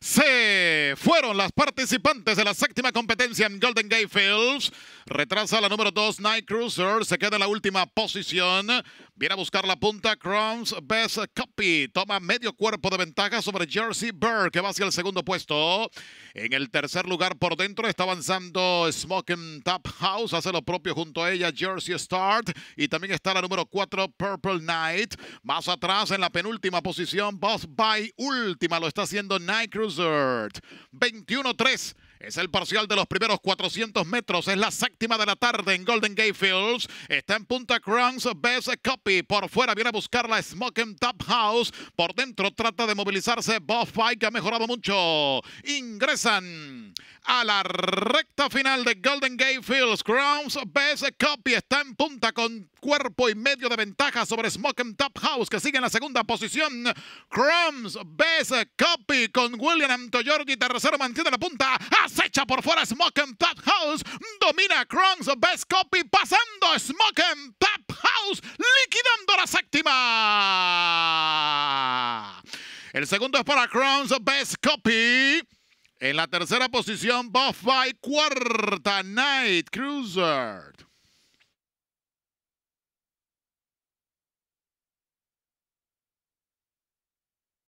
Se fueron las participantes de la séptima competencia en Golden Gate Fields. Retrasa la número 2, Night Cruiser. Se queda en la última posición. Viene a buscar la punta. Crumbs Best Copy. Toma medio cuerpo de ventaja sobre Jersey Bird, que va hacia el segundo puesto. En el tercer lugar por dentro está avanzando Smoking Tap House. Hace lo propio junto a ella Jersey Start. Y también está la número 4, Purple Knight. Más atrás en la penúltima posición, Boss by Última. Lo está haciendo Night Cruiser. 21-3. Es el parcial de los primeros 400 metros. Es la séptima de la tarde en Golden Gate Fields. Está en punta Crowns Best Copy. Por fuera viene a buscar la Smoking Top House. Por dentro trata de movilizarse Bob Fight, que ha mejorado mucho. Ingresan a la recta final de Golden Gate Fields. Crowns base Copy está en punta con cuerpo y medio de ventaja sobre Smoking Top House, que sigue en la segunda posición. Crowns Best Copy con William Antoyorgi tercero mantiene la punta. ¡Ah! echa por fuera Smoke and Tap House, domina Crown's Best Copy, pasando Smoke and Tap House, liquidando la séptima. El segundo es para Crowns Best Copy. En la tercera posición, Buff by Cuarta Night Cruiser.